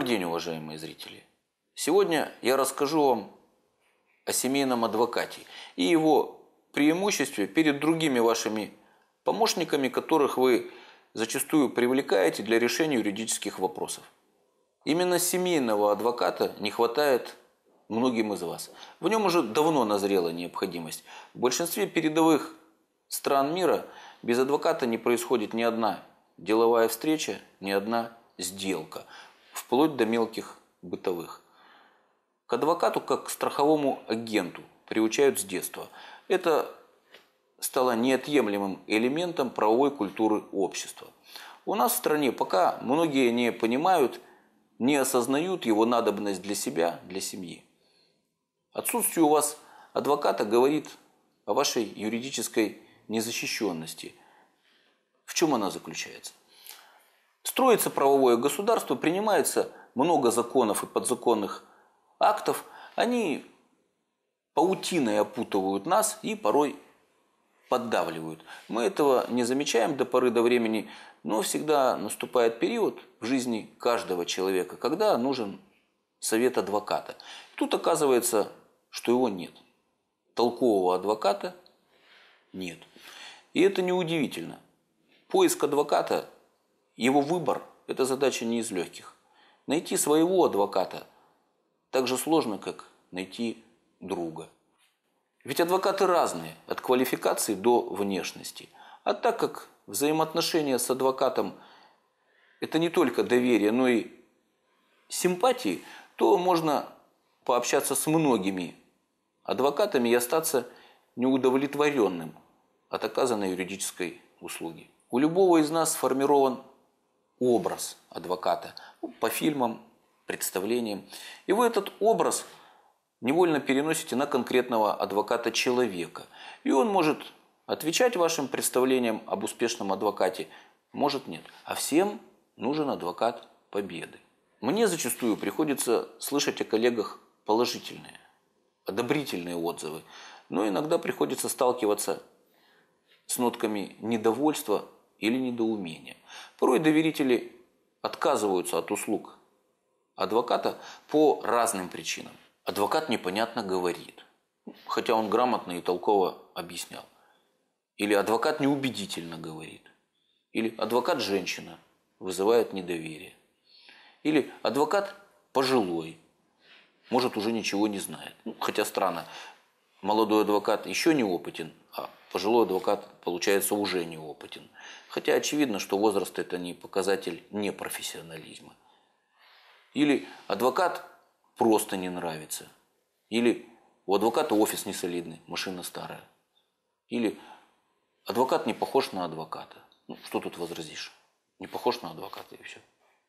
Добрый день, уважаемые зрители! Сегодня я расскажу вам о семейном адвокате и его преимуществе перед другими вашими помощниками, которых вы зачастую привлекаете для решения юридических вопросов. Именно семейного адвоката не хватает многим из вас. В нем уже давно назрела необходимость. В большинстве передовых стран мира без адвоката не происходит ни одна деловая встреча, ни одна сделка вплоть до мелких бытовых. К адвокату как к страховому агенту приучают с детства. Это стало неотъемлемым элементом правовой культуры общества. У нас в стране пока многие не понимают, не осознают его надобность для себя, для семьи. Отсутствие у вас адвоката говорит о вашей юридической незащищенности. В чем она заключается? Строится правовое государство, принимается много законов и подзаконных актов. Они паутиной опутывают нас и порой поддавливают. Мы этого не замечаем до поры до времени, но всегда наступает период в жизни каждого человека, когда нужен совет адвоката. Тут оказывается, что его нет. Толкового адвоката нет. И это неудивительно. Поиск адвоката его выбор – это задача не из легких. Найти своего адвоката так же сложно, как найти друга. Ведь адвокаты разные, от квалификации до внешности. А так как взаимоотношения с адвокатом – это не только доверие, но и симпатии, то можно пообщаться с многими адвокатами и остаться неудовлетворенным от оказанной юридической услуги. У любого из нас сформирован образ адвоката ну, по фильмам, представлениям. И вы этот образ невольно переносите на конкретного адвоката человека. И он может отвечать вашим представлениям об успешном адвокате, может нет. А всем нужен адвокат победы. Мне зачастую приходится слышать о коллегах положительные, одобрительные отзывы, но иногда приходится сталкиваться с нотками недовольства или недоумения. Порой доверители отказываются от услуг адвоката по разным причинам. Адвокат непонятно говорит, хотя он грамотно и толково объяснял. Или адвокат неубедительно говорит. Или адвокат женщина вызывает недоверие. Или адвокат пожилой, может уже ничего не знает. Ну, хотя странно, молодой адвокат еще не опытен, пожилой адвокат, получается, уже неопытен. Хотя очевидно, что возраст – это не показатель непрофессионализма. Или адвокат просто не нравится. Или у адвоката офис не солидный, машина старая. Или адвокат не похож на адвоката. Ну, что тут возразишь? Не похож на адвоката и все.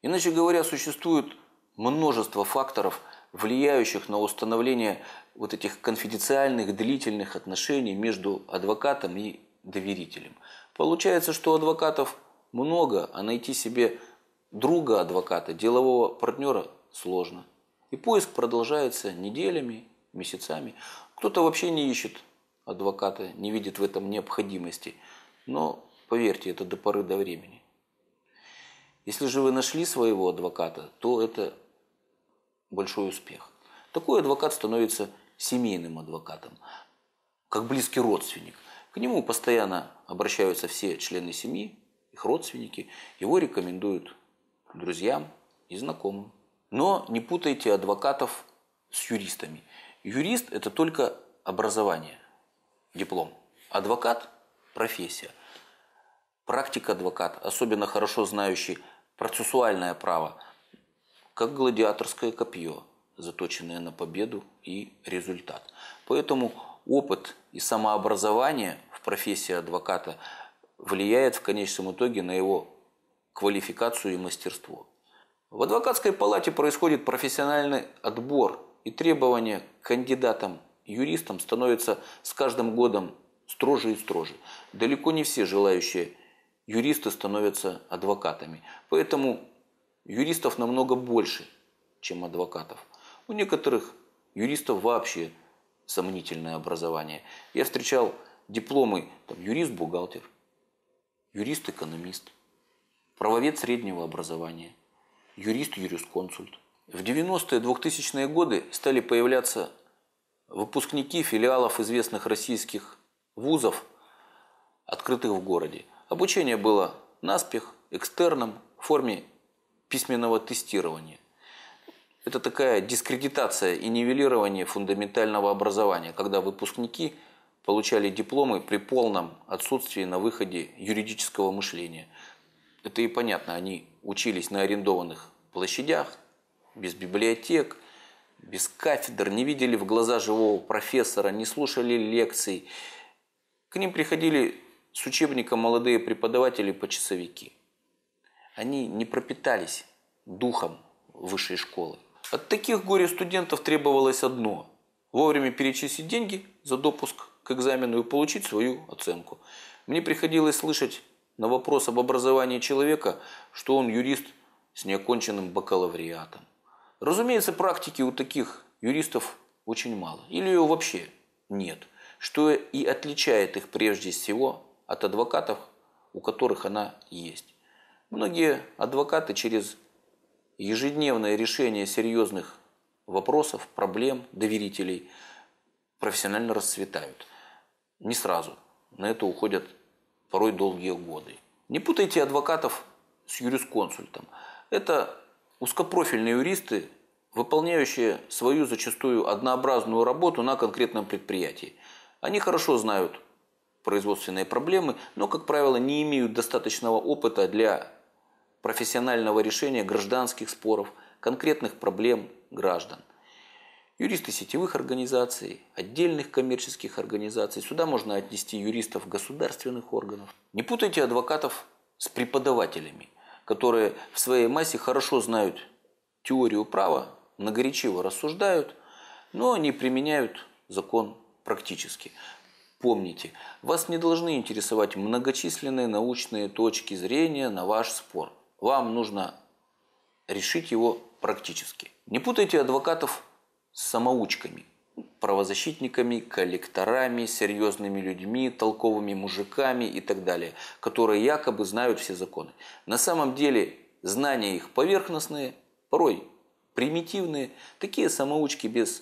Иначе говоря, существует множество факторов – влияющих на установление вот этих конфиденциальных, длительных отношений между адвокатом и доверителем. Получается, что адвокатов много, а найти себе друга адвоката, делового партнера сложно. И поиск продолжается неделями, месяцами. Кто-то вообще не ищет адвоката, не видит в этом необходимости. Но поверьте, это до поры до времени. Если же вы нашли своего адвоката, то это большой успех. Такой адвокат становится семейным адвокатом, как близкий родственник. К нему постоянно обращаются все члены семьи, их родственники. Его рекомендуют друзьям и знакомым. Но не путайте адвокатов с юристами. Юрист – это только образование, диплом. Адвокат – профессия. Практик адвокат, особенно хорошо знающий процессуальное право – как гладиаторское копье, заточенное на победу и результат. Поэтому опыт и самообразование в профессии адвоката влияет в конечном итоге на его квалификацию и мастерство. В адвокатской палате происходит профессиональный отбор, и требования к кандидатам-юристам становятся с каждым годом строже и строже. Далеко не все желающие юристы становятся адвокатами. Поэтому Юристов намного больше, чем адвокатов. У некоторых юристов вообще сомнительное образование. Я встречал дипломы там, юрист-бухгалтер, юрист-экономист, правовед среднего образования, юрист-юрисконсульт. В 90-е 2000-е годы стали появляться выпускники филиалов известных российских вузов, открытых в городе. Обучение было наспех, экстерном, в форме письменного тестирования. Это такая дискредитация и нивелирование фундаментального образования, когда выпускники получали дипломы при полном отсутствии на выходе юридического мышления. Это и понятно, они учились на арендованных площадях, без библиотек, без кафедр, не видели в глаза живого профессора, не слушали лекций. К ним приходили с учебником молодые преподаватели-почасовики – они не пропитались духом высшей школы. От таких горе-студентов требовалось одно – вовремя перечислить деньги за допуск к экзамену и получить свою оценку. Мне приходилось слышать на вопрос об образовании человека, что он юрист с неоконченным бакалавриатом. Разумеется, практики у таких юристов очень мало. Или ее вообще нет. Что и отличает их прежде всего от адвокатов, у которых она есть. Многие адвокаты через ежедневное решение серьезных вопросов, проблем, доверителей профессионально расцветают. Не сразу. На это уходят порой долгие годы. Не путайте адвокатов с юрисконсультом. Это узкопрофильные юристы, выполняющие свою зачастую однообразную работу на конкретном предприятии. Они хорошо знают производственные проблемы, но, как правило, не имеют достаточного опыта для профессионального решения гражданских споров, конкретных проблем граждан. Юристы сетевых организаций, отдельных коммерческих организаций. Сюда можно отнести юристов государственных органов. Не путайте адвокатов с преподавателями, которые в своей массе хорошо знают теорию права, многоречиво рассуждают, но не применяют закон практически. Помните, вас не должны интересовать многочисленные научные точки зрения на ваш спор. Вам нужно решить его практически. Не путайте адвокатов с самоучками, правозащитниками, коллекторами, серьезными людьми, толковыми мужиками и так далее, которые якобы знают все законы. На самом деле знания их поверхностные, порой примитивные. Такие самоучки без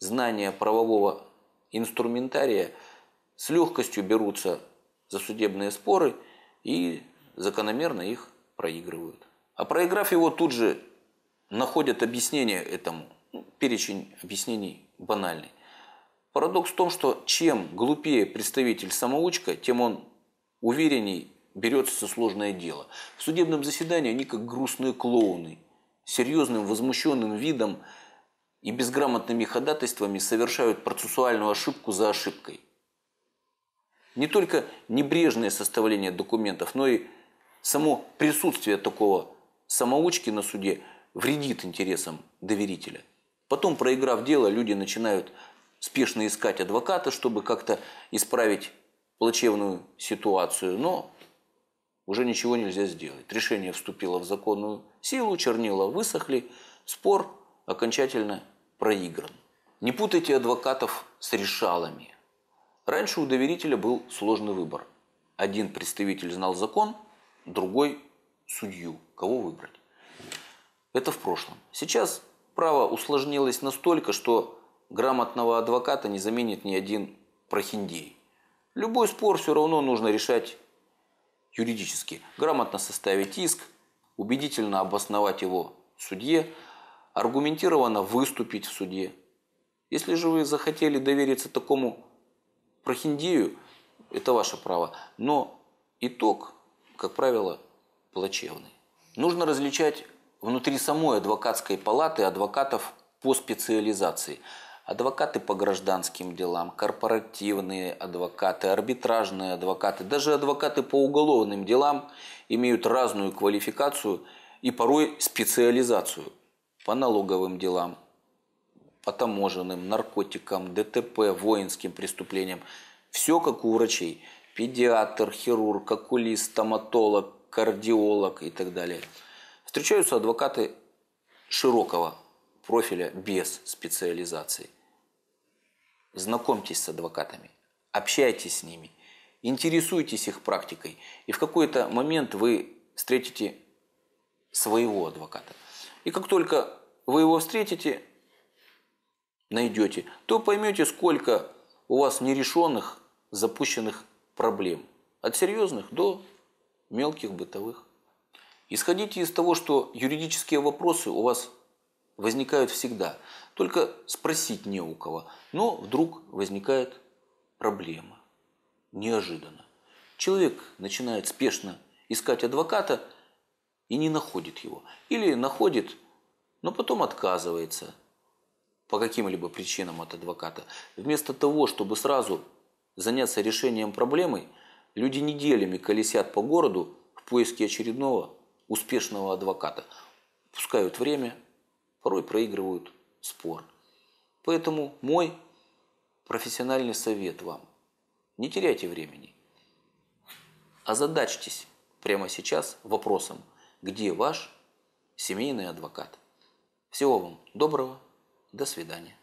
знания правового инструментария с легкостью берутся за судебные споры и закономерно их проигрывают. А проиграв его, тут же находят объяснение этому. Ну, перечень объяснений банальный. Парадокс в том, что чем глупее представитель самоучка, тем он уверенней берется за сложное дело. В судебном заседании они как грустные клоуны, серьезным возмущенным видом и безграмотными ходатайствами совершают процессуальную ошибку за ошибкой. Не только небрежное составление документов, но и само присутствие такого самоучки на суде вредит интересам доверителя. Потом, проиграв дело, люди начинают спешно искать адвоката, чтобы как-то исправить плачевную ситуацию, но уже ничего нельзя сделать. Решение вступило в законную силу, чернила высохли, спор окончательно проигран. Не путайте адвокатов с решалами. Раньше у доверителя был сложный выбор. Один представитель знал закон – другой судью, кого выбрать. Это в прошлом. Сейчас право усложнилось настолько, что грамотного адвоката не заменит ни один прохиндей. Любой спор все равно нужно решать юридически. Грамотно составить иск, убедительно обосновать его судье, аргументированно выступить в суде. Если же вы захотели довериться такому прохиндею, это ваше право. Но итог как правило, плачевные. Нужно различать внутри самой адвокатской палаты адвокатов по специализации. Адвокаты по гражданским делам, корпоративные адвокаты, арбитражные адвокаты, даже адвокаты по уголовным делам имеют разную квалификацию и порой специализацию по налоговым делам, по таможенным, наркотикам, ДТП, воинским преступлениям. Все как у врачей – педиатр, хирург, окулист, стоматолог, кардиолог и так далее. Встречаются адвокаты широкого профиля без специализации. Знакомьтесь с адвокатами, общайтесь с ними, интересуйтесь их практикой, и в какой-то момент вы встретите своего адвоката. И как только вы его встретите, найдете, то поймете, сколько у вас нерешенных, запущенных проблем. От серьезных до мелких бытовых. Исходите из того, что юридические вопросы у вас возникают всегда. Только спросить не у кого. Но вдруг возникает проблема. Неожиданно. Человек начинает спешно искать адвоката и не находит его. Или находит, но потом отказывается по каким-либо причинам от адвоката. Вместо того, чтобы сразу заняться решением проблемы, люди неделями колесят по городу в поиске очередного успешного адвоката. Пускают время, порой проигрывают спор. Поэтому мой профессиональный совет вам. Не теряйте времени. Озадачьтесь прямо сейчас вопросом, где ваш семейный адвокат. Всего вам доброго, до свидания.